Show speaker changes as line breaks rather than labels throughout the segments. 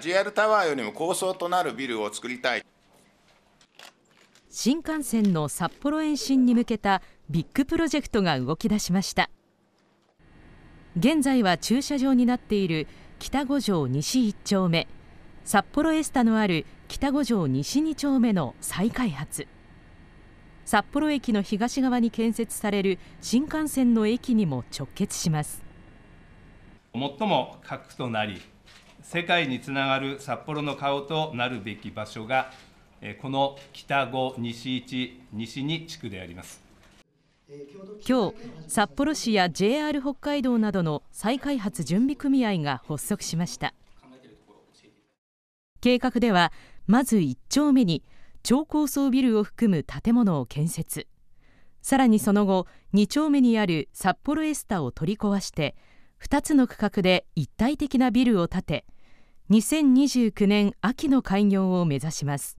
JR タワーよりも高層となるビルを作りたい
新幹線の札幌延伸に向けたビッグプロジェクトが動き出しました現在は駐車場になっている北五条西1丁目札幌エスタのある北五条西2丁目の再開発札幌駅の東側に建設される新幹線の駅にも直結します
最も核となり世界につながる札幌の顔となるべき場所が、この北5、西1、西に地区であります。
今日札幌市や JR 北海道などの再開発準備組合が発足しました計画ではまず1丁目に超高層ビルを含む建物を建設さらにその後2丁目にある札幌エスタを取り壊して2つの区画で一体的なビルを建て2029年秋の開業を目指します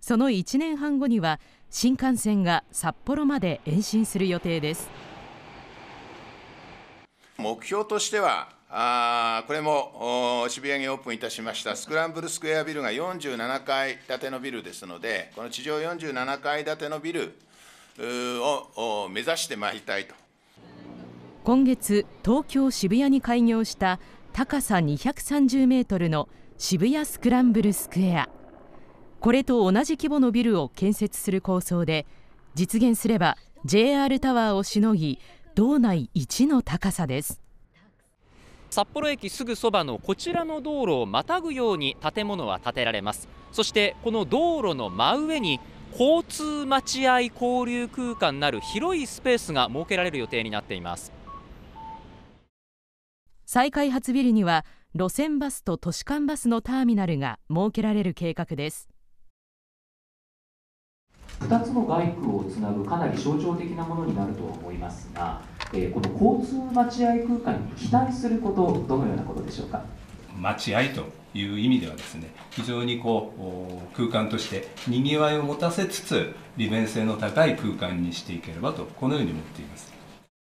その1年半後には新幹線が札幌まで延伸する予定です
目標としてはあこれも渋谷にオープンいたしましたスクランブルスクエアビルが47階建てのビルですのでこの地上47階建てのビルを目指してまいりたいと
今月東京渋谷に開業した高さ230メートルの渋谷スクランブルスクエアこれと同じ規模のビルを建設する構想で実現すれば JR タワーをしのぎ道内一の高さです
札幌駅すぐそばのこちらの道路をまたぐように建物は建てられますそしてこの道路の真上に交通待合交流空間なる広いスペースが設けられる予定になっています
再開発ビルには路線バスと都市間バスのターミナルが設けられる計画です
2つの街区をつなぐかなり象徴的なものになると思いますが、えー、この交通待合空間に期待することどのようなことでしょうか
待合という意味ではですね非常にこう空間としてにぎわい
を持たせつつ利便性の高い空間にしていければとこのように思っています。